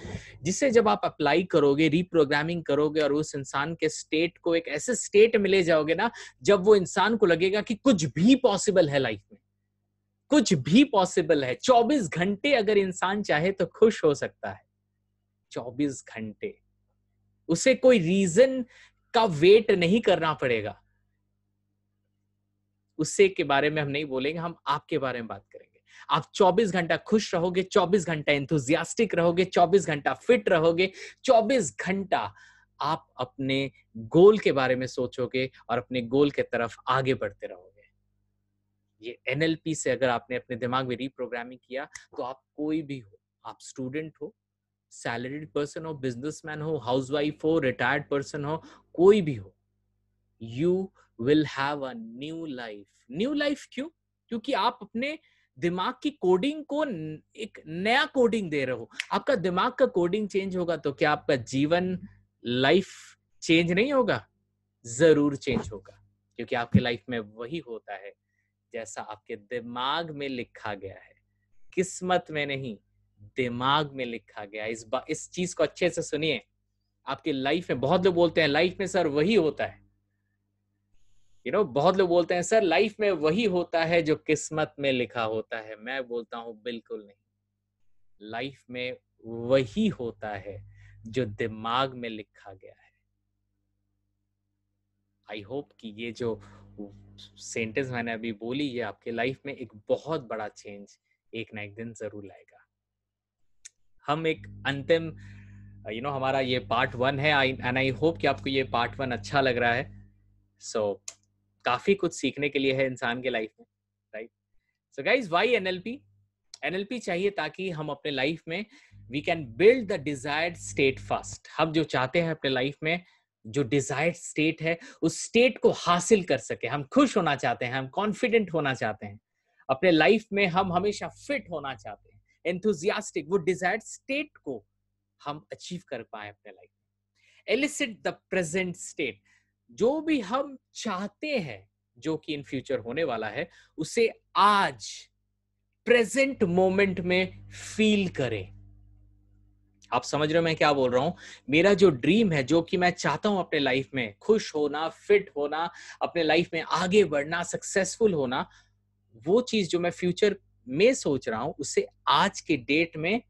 जिसे जब आप अप्लाई करोगे रिप्रोग्रामिंग करोगे और उस इंसान के स्टेट को एक ऐसे स्टेट में ले जाओगे ना जब वो इंसान को लगेगा कि कुछ भी पॉसिबल है लाइफ में कुछ भी पॉसिबल है 24 घंटे अगर इंसान चाहे तो खुश हो सकता है 24 घंटे उसे कोई रीजन का वेट नहीं करना पड़ेगा उससे के बारे में हम नहीं बोलेंगे हम आपके बारे में बात करेंगे आप 24 घंटा खुश रहोगे 24 घंटा इंथुजियास्टिक रहोगे 24 घंटा फिट रहोगे 24 घंटा आप अपने गोल के बारे में सोचोगे और अपने गोल के तरफ आगे बढ़ते रहोगे ये एनएलपी से अगर आपने अपने दिमाग में रीप्रोग्रामिंग किया तो आप कोई भी हो आप स्टूडेंट हो सैलरीड पर्सन हो बिजनेसमैन हो हाउसवाइफ हो रिटायर्ड पर्सन हो कोई भी हो you will have a new life new life क्यों क्योंकि आप अपने दिमाग की कोडिंग को एक नया कोडिंग दे रहे हो आपका दिमाग का कोडिंग चेंज होगा तो क्या आपका जीवन लाइफ चेंज नहीं होगा जरूर चेंज होगा क्योंकि आपके लाइफ में वही होता है जैसा आपके दिमाग में लिखा गया है किस्मत में नहीं दिमाग में लिखा गया इस बात इस चीज को अच्छे से सुनिए आपके लाइफ में बहुत लोग बोलते हैं लाइफ में सर वही होता है यू नो बहुत लोग बोलते हैं सर लाइफ में वही होता है जो किस्मत में लिखा होता है मैं बोलता हूं बिल्कुल नहीं लाइफ में वही होता है जो दिमाग में लिखा गया है आई होप कि ये जो सेंटेंस मैंने अभी बोली ये आपके लाइफ में एक बहुत बड़ा चेंज एक ना एक दिन जरूर लाएगा हम एक अंतिम यू नो हमारा ये पार्ट वन है एंड आई होप कि आपको ये पार्ट वन अच्छा लग रहा है सो so, काफी कुछ सीखने के लिए है इंसान के लाइफ में right so guys Y L P चाहिए ताकि हम अपने लाइफ में we can build the desired state first हम जो चाहते हैं अपने लाइफ में जो डिजायर्ड स्टेट है उस स्टेट को हासिल कर सके हम खुश होना चाहते हैं हम कॉन्फिडेंट होना चाहते हैं अपने लाइफ में हम हमेशा फिट होना चाहते हैं एंथुजियास्टिक वो डिजायर्ड स्टेट को हम अचीव कर पाए अपने लाइफ में एलिसिट द प्रेजेंट स्टेट जो भी हम चाहते हैं जो कि इन फ्यूचर होने वाला है उसे आज प्रेजेंट मोमेंट में फील करें आप समझ रहे हो मैं क्या बोल रहा हूं मेरा जो ड्रीम है जो कि मैं चाहता हूं अपने लाइफ में खुश होना फिट होना अपने लाइफ में आगे बढ़ना सक्सेसफुल होना वो चीज जो मैं फ्यूचर में सोच रहा हूं उसे आज के डेट में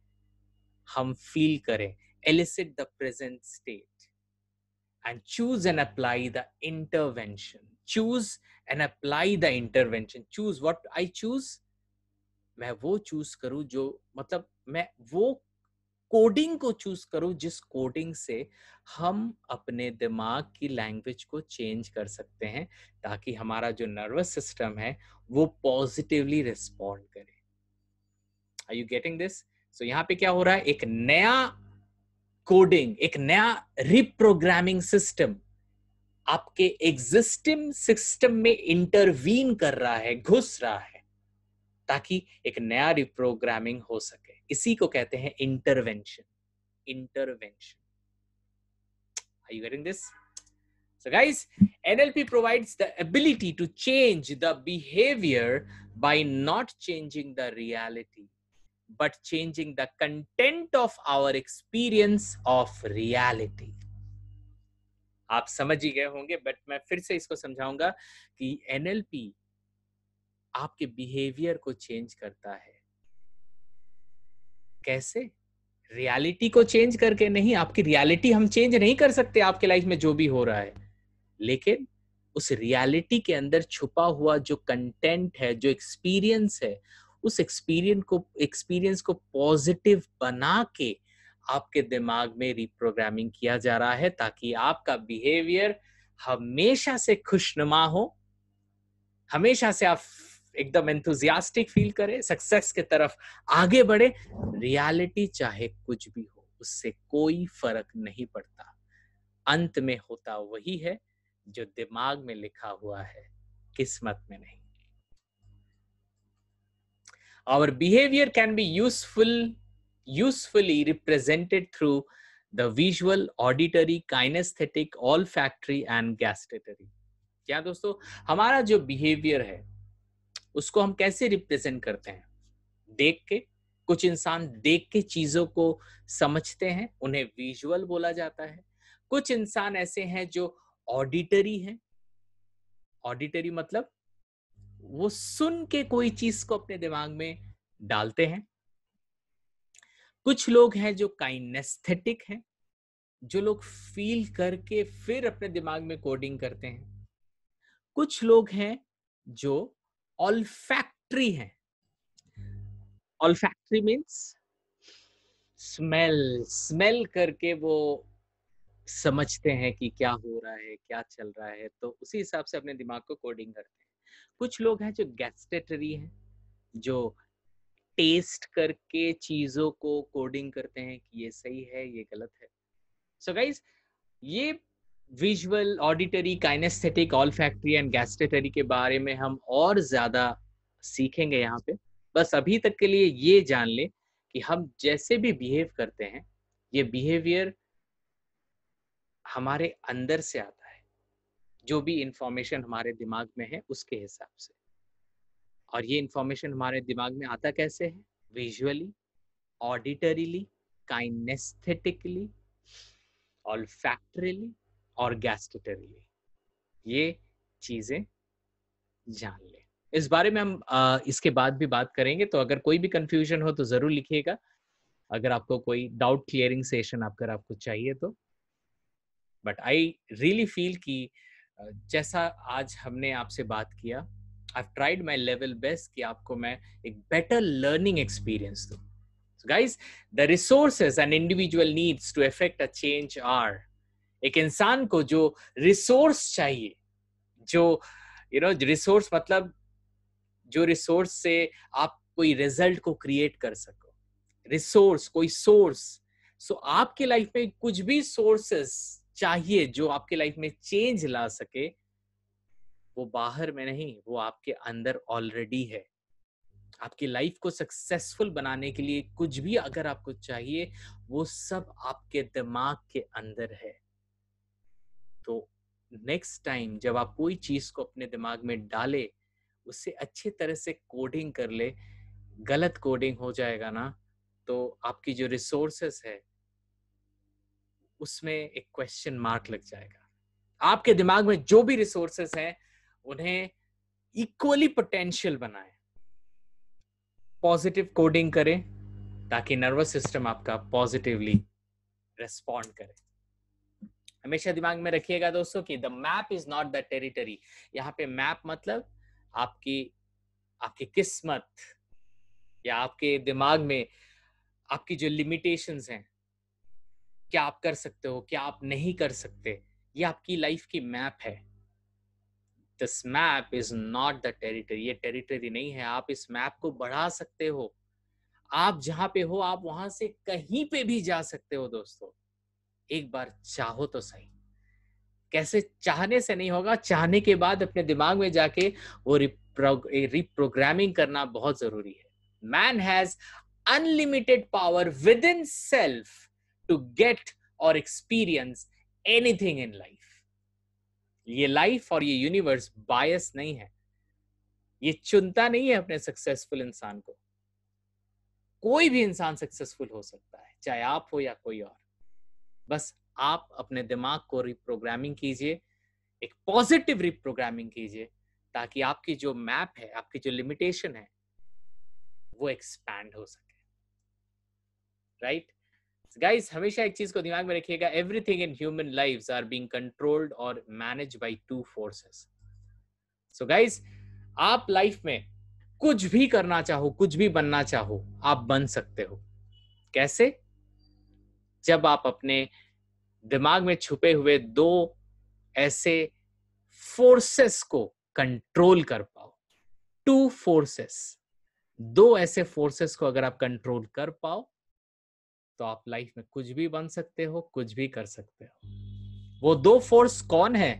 हम फील करें elicit the present state and choose and apply the intervention. Choose and apply the intervention. Choose what I choose. मैं वो चूज करूं जो मतलब मैं वो कोडिंग को चूज करूं जिस कोडिंग से हम अपने दिमाग की लैंग्वेज को चेंज कर सकते हैं ताकि हमारा जो नर्वस सिस्टम है वो पॉजिटिवली रिस्पॉन्ड करे are you getting this so यहाँ पे क्या हो रहा है एक नया कोडिंग एक नया रिप्रोग्रामिंग सिस्टम आपके एग्जिस्टिंग सिस्टम में इंटरवीन कर रहा है घुस रहा है ताकि एक नया रिप्रोग्रामिंग हो सके इसी को कहते हैं intervention intervention I you this so guys NLP provides the ability to change the behaviour by not changing the reality but changing the content of our experience of reality. आप समझ ही गए होंगे बट मैं फिर से इसको समझाऊंगा कि एनएलपी आपके बिहेवियर को चेंज करता है कैसे रियलिटी को चेंज करके नहीं आपकी रियलिटी हम चेंज नहीं कर सकते आपके लाइफ में जो भी हो रहा है लेकिन उस रियलिटी के अंदर छुपा हुआ जो कंटेंट है जो एक्सपीरियंस है उस एक्सपीरियंस को एक्सपीरियंस को पॉजिटिव बना के आपके दिमाग में रिप्रोग्रामिंग किया जा रहा है ताकि आपका बिहेवियर हमेशा से खुशनुमा हो हमेशा से आप एकदम एंथुजियास्टिक फील करें सक्सेस के तरफ आगे बढ़े रियलिटी चाहे कुछ भी हो उससे कोई फर्क नहीं पड़ता अंत में होता वही है जो दिमाग में लिखा हुआ है किस्मत में नहीं our behavior can be useful usefully represented through the visual auditory kinesthetic olfactory and gustatory kya dosto hamara jo behavior hai usko hum kaise represent karte hain dekh ke कुछ इंसान देख के चीजों को समझते हैं उन्हें विजुअल बोला जाता है कुछ इंसान ऐसे हैं जो ऑडिटरी हैं ऑडिटरी मतलब वो सुन के कोई चीज को अपने दिमाग में डालते हैं कुछ लोग हैं जो काइनेस्थेटिक हैं जो लोग फील करके फिर अपने दिमाग में कोडिंग करते हैं कुछ लोग हैं जो ऑल्फैक्ट्री हैं ऑल्फैक्ट्री मीन्स स्मेल स्मेल करके वो समझते हैं कि क्या हो रहा है क्या चल रहा है तो उसी हिसाब से अपने दिमाग को कोडिंग करते हैं कुछ लोग हैं जो गैस्टेटरी हैं जो टेस्ट करके चीजों को कोडिंग करते हैं कि ये सही है ये गलत है सो so गाइज ये visual auditory kinaesthetic olfactory and gustatory के बारे में हम और ज्यादा सीखेंगे यहाँ पे बस अभी तक के लिए ये जान ले कि हम जैसे भी बिहेव करते हैं ये बिहेवियर हमारे अंदर से आता है जो भी इंफॉर्मेशन हमारे दिमाग में है उसके हिसाब से और ये इंफॉर्मेशन हमारे दिमाग में आता कैसे है विजुअली ऑडिटरीली काइनेस्थेटिकली ऑलफैक्टरीली और गैस्टेटरीली ये चीजें जान ले इस बारे में हम आ, इसके बाद भी बात करेंगे तो अगर कोई भी कंफ्यूजन हो तो जरूर लिखिएगा अगर आपको कोई डाउट क्लियरिंग सेशन अगर आपको चाहिए तो बट आई रियली फील की जैसा आज हमने आपसे बात किया I tried my level best कि आपको मैं एक better learning experience to guys the the and individual needs to effect a change or एक इंसान को जो रिसोर्स चाहिए जो यू नो रिसोर्स मतलब जो रिसोर्स से आप कोई रिजल्ट को क्रिएट कर सको रिसोर्स कोई सोर्स सो so, आपके लाइफ में कुछ भी सोर्सेस चाहिए जो आपके लाइफ में चेंज ला सके वो बाहर में नहीं वो आपके अंदर ऑलरेडी है आपकी लाइफ को सक्सेसफुल बनाने के लिए कुछ भी अगर आपको चाहिए वो सब आपके दिमाग के अंदर है तो नेक्स्ट टाइम जब आप कोई चीज को अपने दिमाग में डाले उसे अच्छे तरह से कोडिंग कर ले गलत कोडिंग हो जाएगा ना तो आपकी जो रिसोर्सेस है उसमें एक क्वेश्चन मार्क लग जाएगा आपके दिमाग में जो भी रिसोर्सेस हैं उन्हें इक्वली पोटेंशियल बनाए पॉजिटिव कोडिंग करें ताकि नर्वस सिस्टम आपका पॉजिटिवली रेस्पॉन्ड करे हमेशा दिमाग में रखिएगा दोस्तों कि the map is not the territory यहाँ पे मैप मतलब आपकी आपकी किस्मत या आपके दिमाग में आपकी जो लिमिटेशंस हैं क्या आप कर सकते हो क्या आप नहीं कर सकते ये आपकी लाइफ की मैप है this map is not the territory ये टेरिटरी नहीं है आप इस मैप को बढ़ा सकते हो आप जहां पे हो आप वहां से कहीं पे भी जा सकते हो दोस्तों एक बार चाहो तो सही कैसे चाहने से नहीं होगा चाहने के बाद अपने दिमाग में जाके वो रिप्रोग्रामिंग करना बहुत जरूरी है man has unlimited power within self to get or experience anything in life ये लाइफ और ये यूनिवर्स बायस नहीं है ये चुनता नहीं है अपने सक्सेसफुल इंसान को कोई भी इंसान सक्सेसफुल हो सकता है चाहे आप हो या कोई और बस आप अपने दिमाग को रिप्रोग्रामिंग कीजिए एक पॉजिटिव रिप्रोग्रामिंग कीजिए ताकि आपकी जो मैप है आपकी जो लिमिटेशन है वो एक्सपैंड हो सके राइट right? गाइस हमेशा एक चीज को दिमाग में रखिएगा everything in human lives are being controlled और manage by two forces so guys आप लाइफ में कुछ भी करना चाहो कुछ भी बनना चाहो आप बन सकते हो कैसे जब आप अपने दिमाग में छुपे हुए दो ऐसे फोर्सेस को कंट्रोल कर पाओ टू फोर्सेस दो ऐसे फोर्सेस को अगर आप कंट्रोल कर पाओ तो आप लाइफ में कुछ भी बन सकते हो कुछ भी कर सकते हो वो दो फोर्स कौन है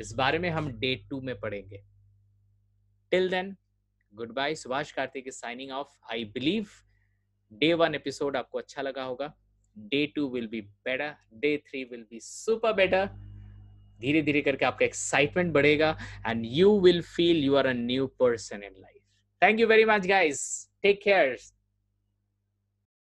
इस बारे में हम डे टू में पढ़ेंगे till then good bye Subhash Kartik is signing off I believe day one episode आपको अच्छा लगा होगा day two will be better day three will be super better धीरे धीरे करके आपका एक्साइटमेंट बढ़ेगा and you will feel you are a new person in life thank you very much guys take care